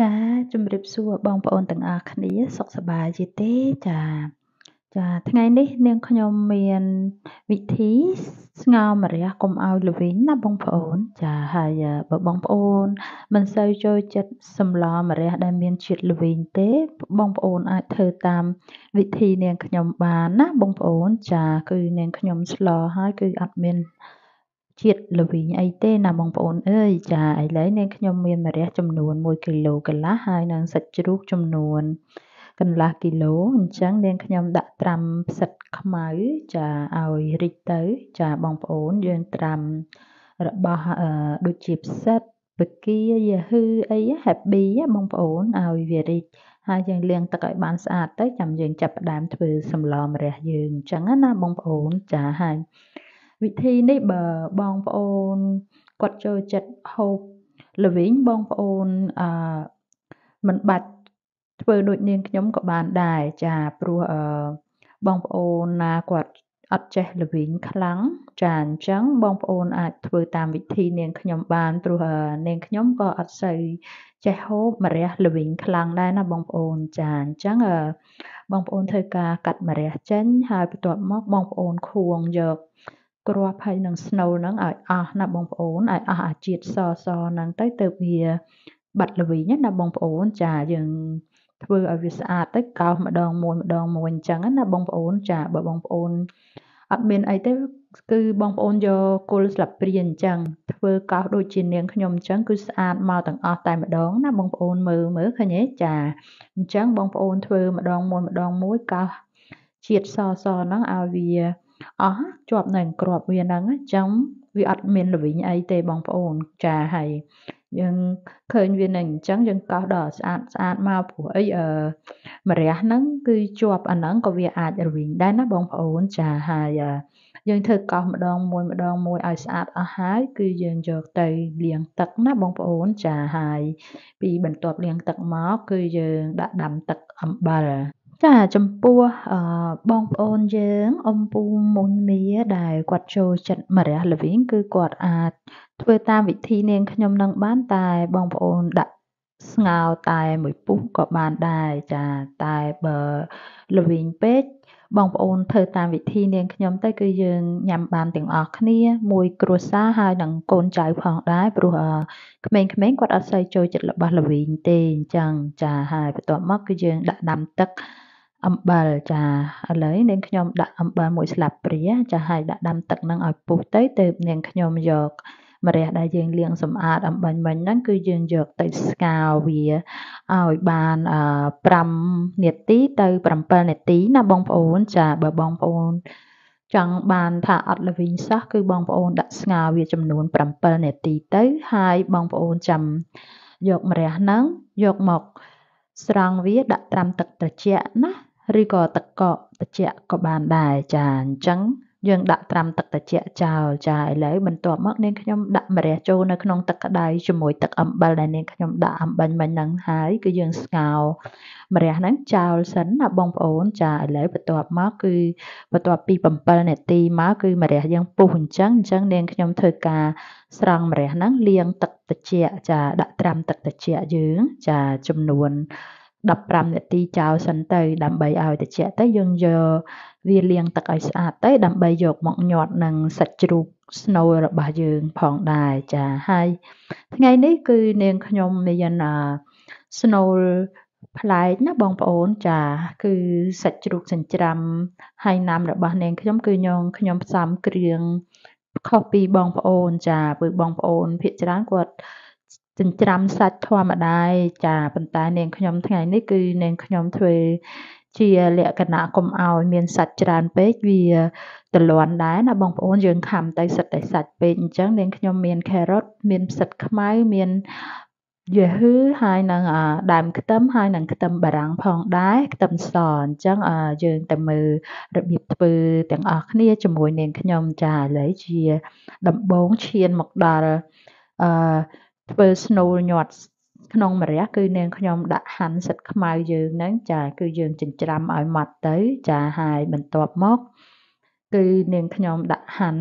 ចា៎ជម្រាបសួរបងប្អូនទាំងអស់គ្នាសុខសប្បាយជាទេចា៎ចា៎ថ្ងៃនេះ នាងខ្ញុំមានវិធីស្ងោរម្រះកុំឲ្យល្វីងណាបងប្អូន ចា៎ហើយបើបងប្អូន មិនសូវចូលចិត្តសម្លម្រះដែលមានជាតិល្វីងទេបងប្អូនអាចធ្វើតាមវិធី នាងខ្ញុំបាន ណាបងប្អូន ចា៎គឺនាងខ្ញុំស្លហើយគឺអត់មានជាតិល្វីងអីទេណាបងប្អូនអើយចាឥឡូវនាងខ្ញុំមានម្រះចំនួន1គីឡូកន្លះហើយនឹងសាច់ជ្រូកចំនួនកន្លះគីឡូអញ្ចឹងនាងខ្ញុំ ដាក់ត្រាំផ្សិតខ្មៅចាឲ្យរីកទៅ ចាបងប្អូនយើងត្រាំរបស់ដូចជាផ្សិតបកាយាហឺអី happy បងប្អូនឲ្យវារីកហើយយើងលាងទឹកឲ្យបានស្អាតទៅចាំយើងចាប់ផ្ដើមធ្វើសម្លម្រះយើងអញ្ចឹងណាបងប្អូនចាហើយវិធីនេះបើបងប្អូនគាត់ចូលចិត្តហូបល្វីងបងប្អូនអឺមិនបាច់ធ្វើដូចនាងខ្ញុំក៏បានដែរចាព្រោះអឺបងប្អូនណាគាត់អត់ចេះល្វីងខ្លាំងចាអញ្ចឹងបងប្អូនអាចធ្វើតាមវិធីនាងខ្ញុំបានព្រោះនាងខ្ញុំក៏អត់សូវចេះហូបម្រះល្វីងខ្លាំងដែរណាបងប្អូនចាអញ្ចឹងបងប្អូនធ្វើការកាត់ម្រះចេញហើយបន្ទាប់មកបងប្អូនខួងយកគ្រាប់ហើយនឹងស្នូលហ្នឹងឲ្យអស់ណាបងប្អូនឲ្យអស់អាជាតិសសហ្នឹងទៅទៅវាបាត់ល្វីងណាបងប្អូនចាយើងធ្វើឲ្យវាស្អាតទៅកោសម្ដងមួយម្ដងមួយអញ្ចឹងណាបងប្អូនចាបើបងប្អូនអត់មានអីទេគឺបងប្អូនយកគល់ស្លាបព្រាអញ្ចឹងធ្វើកោសដូចជានាង ខ្ញុំអញ្ចឹងគឺស្អាតមកទាំងអស់តែម្ដងណាបងប្អូនមើលមើលឃើញទេចាអញ្ចឹងបងប្អូនធ្វើម្ដងមួយម្ដងមួយកោសជាតិសសហ្នឹងឲ្យវាអស់ជាប់នៅក្របវាហ្នឹងអញ្ចឹងវាអត់មានល្វីងអីទេបងប្អូនចាហើយយើងឃើញវានឹងអញ្ចឹងយើងកោសដល់ស្អាតស្អាតមកព្រោះអីអឺម្រះហ្នឹងគឺជាប់អាហ្នឹងក៏វាអាចរវិញដែរណាបងប្អូនចាហើយយើងធ្វើកោសម្ដងមួយម្ដងមួយឲ្យស្អាតអស់ហើយគឺយើងយកទៅលាងទឹកណាបងប្អូនចាហើយ ពីបន្ទាប់លាងទឹកមកគឺយើងដាក់ដាំទឹកអំបិលចាចំពោះអឺបងប្អូនយើងអ៊ុំពូមុញមាដែលគាត់ចូលចិត្តម្រះល្វីងគឺគាត់អាចធ្វើតាមវិធី នាងខ្ញុំនឹងបានតែបងប្អូនដាក់ស្ងោរតែមួយពុះក៏បានដែរចាតែបើល្វីងពេកបងប្អូនធ្វើតាមវិធីនាងខ្ញុំទៅគឺយើងញ៉ាំបានទាំងអស់គ្នាមួយគ្រួសារហើយនឹងកូនចៅផងដែរព្រោះក្មេងៗគាត់អត់សូវចូលចិត្តរបស់ល្វីងទេអញ្ចឹងចាហើយបន្ទាប់មកគឺយើងដាក់ដាំទឹកអំបិលចាឥឡូវនាងខ្ញុំដាក់អំបិលមួយស្លាបព្រាចាហើយដាក់ដាំទឹកនឹងឲ្យពុះទៅទើបនាងខ្ញុំយកម្រះដែលយើងលាងសម្អាតអំបាញ់មិញហ្នឹងគឺយើងយកទៅស្កាវាឲ្យបាន5នាទី ទៅ7នាទី ណាបងប្អូន ចាបើបងប្អូន ចង់បាន ថាអត់ល្វីងសោះគឺបងប្អូនដាក់ស្ងោរវា ចំនួន7នាទីទៅហើយបងប្អូនចាំយកម្រះហ្នឹងយកមក ស្រង់វាដាក់ត្រាំទឹកត្រជាក់ណាឬក៏ទឹកកកត្រជាក់ក៏បានដែរចាអញ្ចឹងយើងដាក់ត្រាំទឹកត្រជាក់ចោលចាឥឡូវបន្ទាប់មកនាងខ្ញុំដាក់ម្រះចូលនៅក្នុងទឹកក្តៅជាមួយ ទឹកអំបិលដែលនាងខ្ញុំដាក់អំបិលមិញហ្នឹងហើយគឺយើងស្ងោរម្រះហ្នឹងចោលសិនណាបងប្អូន ចាឥឡូវបន្ទាប់មកគឺបន្ទាប់ពី7នាទីមកគឺម្រះយើងពុះអញ្ចឹងអញ្ចឹងនាងខ្ញុំធ្វើការ ស្រង់ម្រះហ្នឹងលាងទឹកត្រជាក់ចា ដាក់ត្រាំទឹកត្រជាក់យើងចាចំនួន15នាទីចោលសិនទៅដើម្បីឲ្យត្រជាក់ទៅយើងយកវាលាងទឹកឲ្យស្អាតទៅដើម្បីយកមកញាត់នឹងសាច់ជ្រូកស្នូលរបស់យើងផងដែរចាហើយថ្ងៃនេះគឺនាងខ្ញុំមានស្នូលប្លែកណាបងប្អូនចា គឺសាច់ជ្រូកចិញ្ច្រាំហើយណាំរបស់នាងខ្ញុំ គឺញងខ្ញុំផ្សំគ្រឿងខុសពីបងប្អូនចាព្រោះបងប្អូនភាគច្រើនគាត់ចិញ្ច្រាំសាច់ធម្មតាឯងចាប៉ុន្តែនាងខ្ញុំថ្ងៃនេះគឺនាងខ្ញុំធ្វើជាលក្ខណៈកុំឲ្យមានសាច់ច្រើនពេកវាទលាន់ដែរណាបងប្អូនយើងខំតែសិតតែសាច់ពេកអញ្ចឹងនាងខ្ញុំមានការ៉ុតមានផ្សិតខ្មៅមានយាហឺហើយនឹងដើមខ្ទឹមហើយនឹងខ្ទឹមបារាំងផងដែរខ្ទឹមសអញ្ចឹងយើងទៅមើលរបៀបធ្វើទាំងអស់គ្នាជាមួយនាងខ្ញុំចាឥឡូវជាដំបងឈានមកដល់អឺធ្វើស្នូលញាត់ក្នុងម្រះគឺនាងខ្ញុំដាក់ហាន់ផ្សិតខ្មៅយើងហ្នឹងចាគឺយើងចិញ្ច្រាំឲ្យម៉ត់ទៅ ចាហើយបន្ទាប់មក គឺនាងខ្ញុំដាក់ហាន់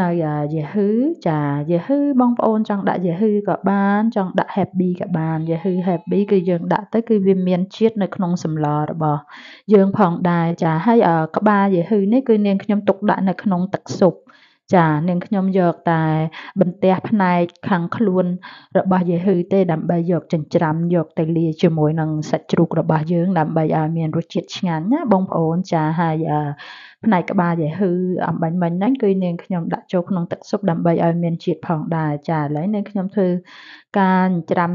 នៅយេហឺចាយេហឺបងប្អូន ចង់ដាក់យេហឺក៏បានចង់ដាក់ happy ក៏បានយេហឺ happy គឺយើងដាក់ទៅគឺវាមានជាតិនៅក្នុងសម្លរបស់យើងផងដែរចា ហើយក្បាលយេហឺនេះគឺនាងខ្ញុំទុកដាក់នៅក្នុងទឹកស៊ុបចា៎នាងខ្ញុំយកតែ បន្ទះផ្នែកខាងខ្លួន របស់យេហូទេដើម្បីយកចិញ្ច្រាំយកទៅលាយជាមួយនឹងសាច់ជ្រូករបស់យើង ដើម្បីឲ្យមានរសជាតិឆ្ងាញ់ណាបងប្អូន ចា៎ហើយផ្នែកក្បាលយេហូអំបាញ់មិញហ្នឹងគឺនាងខ្ញុំដាក់ចូលក្នុងទឹកស៊ុបដើម្បីឲ្យមានជាតិផងដែរចា៎ឥឡូវនាងខ្ញុំធ្វើការចិញ្ច្រាំ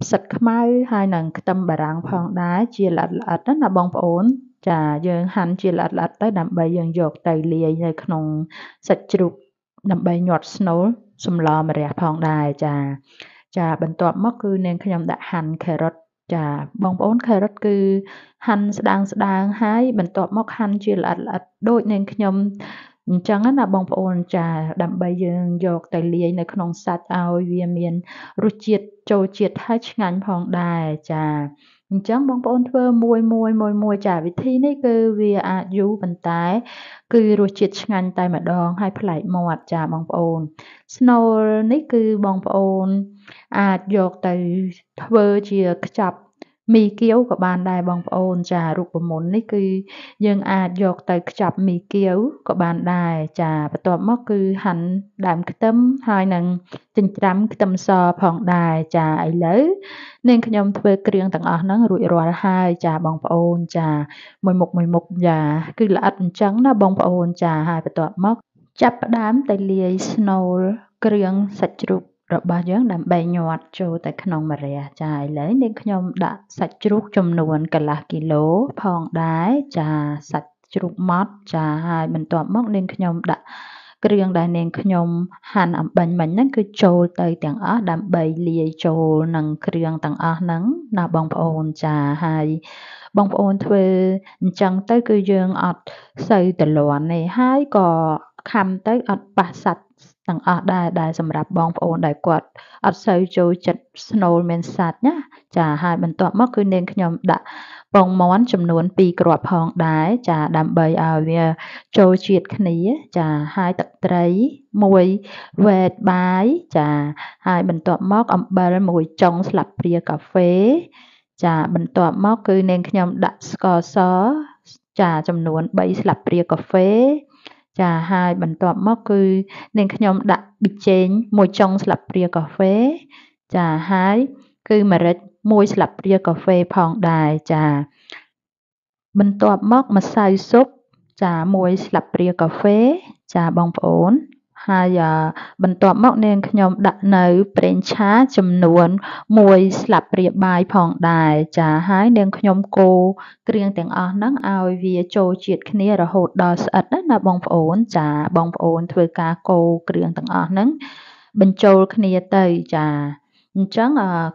ផ្សិតខ្មៅហើយនឹងខ្ទឹមបារាំងផងដែរជាល្អិតល្អិតណាបងប្អូនចាយើងហាន់ជាល្អិតៗទៅដើម្បីយើងយកទៅលាយនៅក្នុងសាច់ជ្រូកដើម្បីញាត់ស្នូលសម្លម្រះផងដែរចាចា បន្ទាប់មកគឺនាងខ្ញុំដាក់ហាន់ការ៉ុតចា បងប្អូនការ៉ុតគឺហាន់ស្ដាង ស្ដាងហើយបន្ទាប់មកហាន់ជាល្អិតល្អិតដូចនាងខ្ញុំអញ្ចឹងណាបងប្អូនចាដើម្បីយើងយកទៅលាយ នៅក្នុងសាច់ឲ្យវាមានរសជាតិចូលជាតិហើយឆ្ងាញ់ផងដែរចាអញ្ចឹងបងប្អូនធ្វើមួយមួយមួយមួយចាវិធីនេះគឺវាអាចយូរប៉ុន្តែ គឺរសជាតិឆ្ងាញ់តែម្ដងហើយប្លែកមាត់ចាបងប្អូនស្នូលនេះគឺបងប្អូន អាចយកទៅធ្វើជាខ្ចប់មីគៀវក៏បានដែរបងប្អូន ចារូបមន្តនេះគឺយើង អាចយកទៅខ្ចប់មីគៀវក៏បានដែរចាបន្ទាប់មក គឺហាន់ដើមខ្ទឹមហើយនឹងចិញ្ច្រាំខ្ទឹមសផងដែរចាឥឡូវនាងខ្ញុំធ្វើគ្រឿងទាំងអស់ហ្នឹងរួចរាល់ហើយចាបងប្អូនចាមួយមុខមួយមុខចាគឺល្អិតអញ្ចឹង ណាបងប្អូន ចាហើយបន្ទាប់មក ចាប់ផ្ដើមទៅលាយស្នូលគ្រឿងសាច់ជ្រូករបស់យើងដើម្បីញាត់ចូលទៅក្នុងម្រះចាឥឡូវនាងខ្ញុំដាក់សាច់ជ្រូកចំនួនកន្លះគីឡូផងដែរចាសាច់ជ្រូកម៉ត់ចាហើយបន្ទាប់មកនាងខ្ញុំដាក់ គ្រឿងដែលនាងខ្ញុំហាន់អំបិញមិញហ្នឹងគឺចូលទៅទាំងអស់ដើម្បីលាយចូលនឹងគ្រឿងទាំងអស់ហ្នឹងណាបងប្អូនចាហើយបងប្អូនធ្វើអញ្ចឹងទៅគឺយើងអត់សូវតលន់ទេហើយក៏ខាំទៅអត់ប៉ះសัตว์ទាំងអស់ដែរដែលសម្រាប់បងប្អូនដែលគាត់អត់សូវចូលចិត្តស្នូលមានសัตว์ណាចាហើយបន្ទាប់មកគឺនាងខ្ញុំ ដាក់ពងមាន់ចំនួន2គ្រាប់ផងដែរចាដើម្បីឲ្យវាចូលជាតិគ្នាចាហើយទឹកត្រី1វែតបាយចាហើយបន្ទាប់មកអំបិល1ចុងស្លាបព្រាកាហ្វេ ចាបន្ទាប់មកគឺនាងខ្ញុំដាក់ស្ករសចាចំនួន3ស្លាបព្រាកាហ្វេចាហើយបន្ទាប់មកគឺនាងខ្ញុំដាក់ប៊ីចេងមួយចុងស្លាបព្រាកាហ្វេ ចាហើយគឺម្រេចមួយស្លាបព្រាកាហ្វេផងដែរចាបន្ទាប់មកម្សៅស៊ុប ចាមួយស្លាបព្រាកាហ្វេ ចាបងប្អូនហើយបន្ទាប់មកនាងខ្ញុំដាក់នៅប្រេងឆាចំនួន1ស្លាបព្រាបាយផងដែរចាហើយនាងខ្ញុំកូរគ្រឿងទាំងអស់ហ្នឹងឲ្យវាចូលជាតិគ្នារហូតដល់ស្អិតណាបងប្អូន ចាបងប្អូនធ្វើការកូរគ្រឿងទាំងអស់ហ្នឹងបញ្ចូលគ្នាទៅចាអញ្ចឹង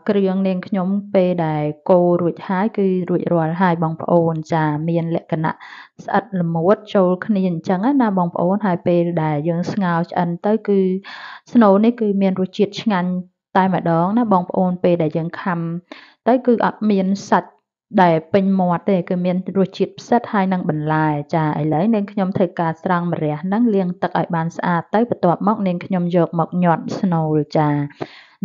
គ្រឿងនាងខ្ញុំពេលដែលកូររួចហើយគឺរួចរាល់ហើយបងប្អូនចាមានលក្ខណៈស្អិតល្មួតចូលគ្នាអញ្ចឹងណាបងប្អូន ហើយពេលដែលយើងស្ងោរឆ្អិនទៅ គឺ ស្នូលនេះគឺមានរសជាតិឆ្ងាញ់តែម្ដង ណាបងប្អូន ពេលដែលយើងខំទៅគឺអត់មានសាច់ដែលពេញមាត់ទេគឺមានរសជាតិផ្សិតហើយនឹងបន្លែចាឥឡូវនាងខ្ញុំធ្វើការស្រង់ម្រះហ្នឹងលាងទឹកឲ្យបានស្អាតទៅបន្ទាប់មកនាងខ្ញុំយកមកញាត់ស្នូលចា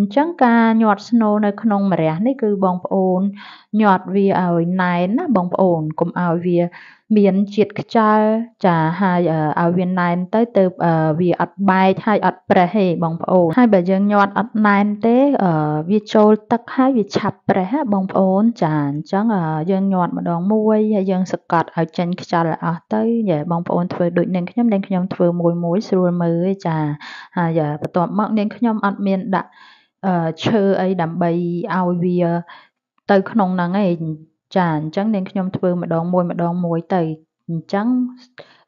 អញ្ចឹងការញាត់ ស្នូលនៅក្នុងម្រះនេះគឺបងប្អូនញាត់វាឲ្យណែនណាបងប្អូនកុំឲ្យវាមានជាតិខ្ជិលចាហើយឲ្យវាណែនទៅទៅវាអត់បែកហើយអត់ប្រេះទេបងប្អូនហើយបើយើងញាត់អត់ណែនទេវាចូលទឹកហើយវាឆាប់ប្រេះណាបងប្អូន ចាអញ្ចឹងយើងញាត់ម្ដងមួយហើយយើងសកត់ឲ្យចេញខ្យល់អស់ទៅយ៉ាបងប្អូនធ្វើដូចនាងខ្ញុំនាងខ្ញុំធ្វើមួយមួយស្រួលមើលឯចាហើយបន្ទាប់មកនាងខ្ញុំអត់មានដាក់ឈើអីដើម្បីឲ្យវា ទៅ ក្នុងហ្នឹងឯងចាអញ្ចឹងនាងខ្ញុំធ្វើម្ដងមួយៗទៅអញ្ចឹង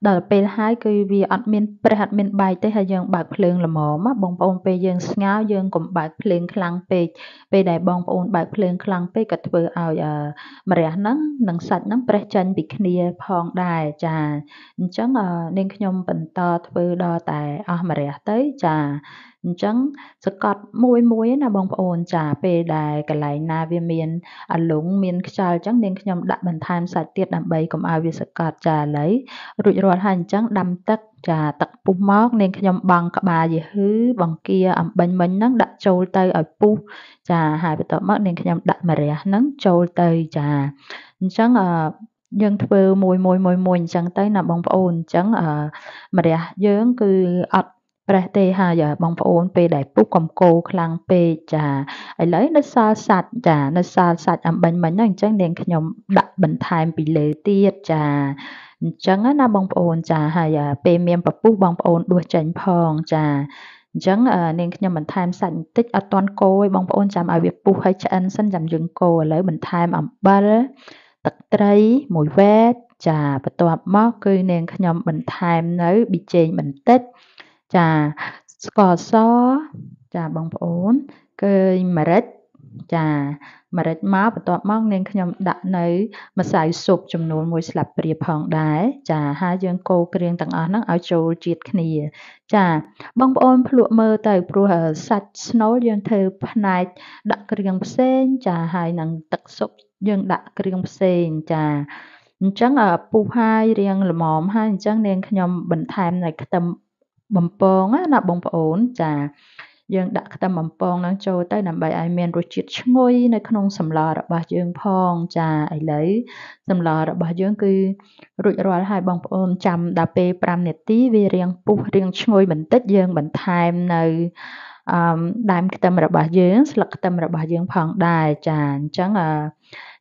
ដល់ពេលហើយគឺវាអត់មានប្រេះអត់មានបែកទេហើយយើងបើកភ្លើងល្មមបងប្អូនពេលយើងស្ងោរយើងកុំបើកភ្លើងខ្លាំងពេកពេលដែលបងប្អូនបើកភ្លើងខ្លាំងពេកក៏ធ្វើឲ្យម្រះហ្នឹងនិងសាច់ហ្នឹងប្រេះចេញពីគ្នាផងដែរចាអញ្ចឹងនាងខ្ញុំបន្តធ្វើដល់តែអស់ម្រះទៅចាអញ្ចឹងសកត់មួយមួយ ណាបងប្អូនចាពេលដែលកន្លែងណាវាមានអាលុងមានខ្យល់អញ្ចឹងនាងខ្ញុំដាក់បន្ថែមសាច់ទៀតដើម្បីកុំឲ្យវាសកត់ចាឥឡូវរួចរាល់រាត់ហើយអញ្ចឹងដាំទឹកចាទឹកពុះមកនាងខ្ញុំបង់ក្បាលយេហឺបង្គាអំបិញមិញហ្នឹងដាក់ចូលទៅឲ្យពុះចាហើយបន្ទាប់មកនាងខ្ញុំដាក់ម្រះហ្នឹងចូលទៅចាអញ្ចឹងអឺយើងធ្វើមួយមួយមួយមួយអញ្ចឹងទៅណាបងប្អូនអញ្ចឹងអឺម្រះយើងគឺអត់ប្រេះទេហើយបងប្អូនពេលដែលពុះកំកោខ្លាំងពេកចាឥឡូវនៅសល់សាច់ចានៅសល់សាច់អំបិញមិញហ្នឹងអញ្ចឹងនាងខ្ញុំដាក់បន្ថែមពីលើទៀតចាអញ្ចឹងណាបងប្អូន ចាហើយពេលមានពពុះបងប្អូនដួសចេញផង ចាអញ្ចឹងនាងខ្ញុំបន្ថែមសាច់បន្តិចអត់តន់កូយបងប្អូនចាំឲ្យវាពុះហើយឆ្អិនសិនចាំយើងកូរឥឡូវបន្ថែមអំបិលទឹកត្រីមួយវែកចាបន្ទាប់មកគឺនាងខ្ញុំបន្ថែមនៅប៊ីចេងបន្តិចចាស្ករសចាបងប្អូនគឺម្រេចចាម្រេចមកបន្ទាប់មកនាងខ្ញុំដាក់នៅម្សៅស៊ុបចំនួន1ស្លាបព្រាផងដែរចាហើយយើងកូរគ្រឿងទាំងអស់ហ្នឹងឲ្យចូលជាតិគ្នា ចាបងប្អូនភ្លក់មើលទៅព្រោះសាច់ស្នូលយើងធ្វើផ្នែកដាក់គ្រឿងផ្សេងចាហើយនឹងទឹកស៊ុបយើងដាក់គ្រឿងផ្សេងចាអញ្ចឹងពុះហើយរៀងល្មមហើយអញ្ចឹងនាងខ្ញុំបន្ថែមនៅខ្ទឹមបំពងណាបងប្អូនចាយើងដាក់ខ្ទឹមបំពងហ្នឹងចូលទៅដើម្បីឲ្យមានរសជាតិឈ្ងុយនៅក្នុងសម្លរបស់យើងផង ចាឥឡូវសម្លរបស់យើង គឺ រួចរាល់ហើយបងប្អូនចាំដល់ពេល5នាទីវារៀងពុះរៀងឈ្ងុយបន្តិចយើងបន្ថែមនៅអឺដើមខ្ទឹមរបស់យើង ស្លឹកខ្ទឹមរបស់យើងផងដែរចាអញ្ចឹងអឺ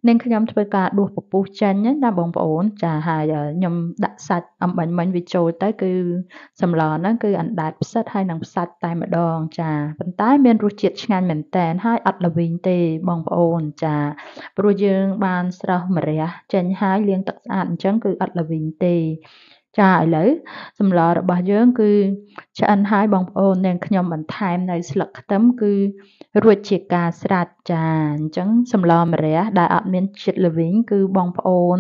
នាងខ្ញុំធ្វើការដួសពពុះចេញណាបងប្អូន ចាហើយខ្ញុំដាក់សាច់អំបាញ់មិញវាចូលទៅគឺសម្លហ្នឹងគឺអណ្ដែតផ្សិតហើយនឹងផ្សាច់តែម្ដង ចាប៉ុន្តែមានរសជាតិឆ្ងាញ់មែនតែនហើយអត់ល្វីងទេបងប្អូន ចា ព្រោះយើងបានស្រស់ម្រះចេញហើយលាងទឹកស្អាតអញ្ចឹងគឺអត់ល្វីងទេចាឥឡូវសម្លរបស់យើងគឺឆ្អិនហើយបងប្អូននាងខ្ញុំបន្ថែមនៅស្លឹកខ្ទឹមគឺ រួចជាការស្រេចចាអញ្ចឹង សម្លម្រះដែលអត់មានជាតិល្វីងគឺបងប្អូន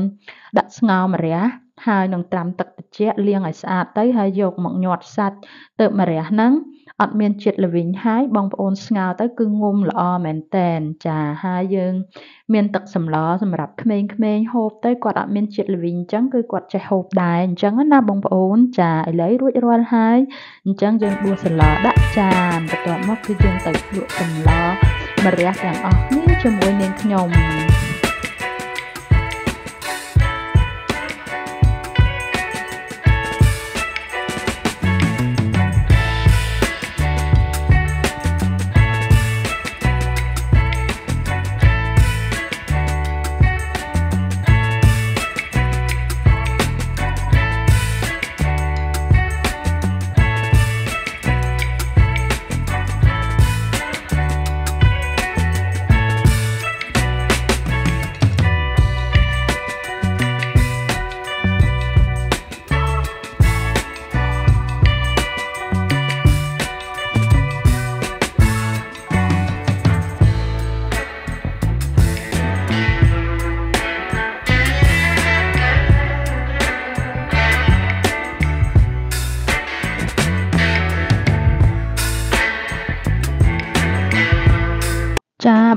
ដាក់ស្ងោរម្រះហើយនឹងត្រាំទឹកត្រជាក់លាងឲ្យស្អាតទៅហើយយកមកញាត់សាច់ទៅម្រះហ្នឹងអត់មានជាតិល្វីងហើយបងប្អូនស្ងោរទៅគឺងុំល្អមែនតែនចាហើយយើង មានទឹកសម្លសម្រាប់ក្មេងៗហូបទៅគាត់អត់មានជាតិល្វីងអញ្ចឹងគឺគាត់ចេះហូបដែរអញ្ចឹងណាបងប្អូនចាឥឡូវរួចរាល់ហើយអញ្ចឹងយើងដួសសម្លដាក់ចានបន្ទាប់មកគឺយើងទៅភ្លក់សម្លម្រះទាំងអស់នេះជាមួយនាងខ្ញុំ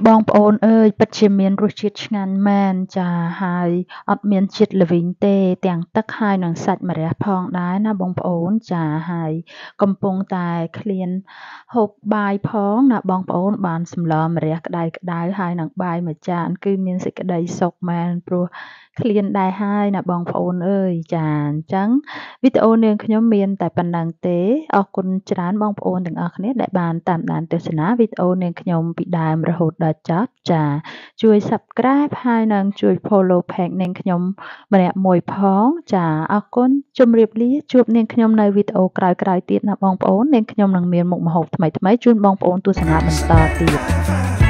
បងប្អូនអើយពិតជាមានរសជាតិឆ្ងាញ់មែនចាហើយអត់មានជាតិល្វីងទេ ទាំង ទឹកហើយនិងសាច់ម្រះផងដែរណាបងប្អូនចាហើយកំពុងតែឃ្លានហូបបាយផង ណាបងប្អូនបានសម្លម្រះក្តៅក្តៅហើយនឹងបាយមួយចាន គឺមានសេចក្តី សុខមែនព្រោះឃ្លានដែរហើយណាបងប្អូនអើយចាអញ្ចឹងវីដេអូនាងខ្ញុំមានតែប៉ុណ្ណឹងទេអរគុណច្រើនបងប្អូនទាំងអស់គ្នាដែលបានតាមដាន ទស្សនាវីដេអូនាងខ្ញុំពីដើមរហូតដល់ចប់ចាជួយ Subscribe ហើយនិងជួយ Follow Page នាងខ្ញុំម្នាក់មួយផង ចាអរគុណជម្រាបលាជួបនាងខ្ញុំនៅវីដេអូក្រោយៗទៀតណាបងប្អូននាងខ្ញុំនឹងមានមុខម្ហូបថ្មីៗជូនបងប្អូនទស្សនាបន្តទៀត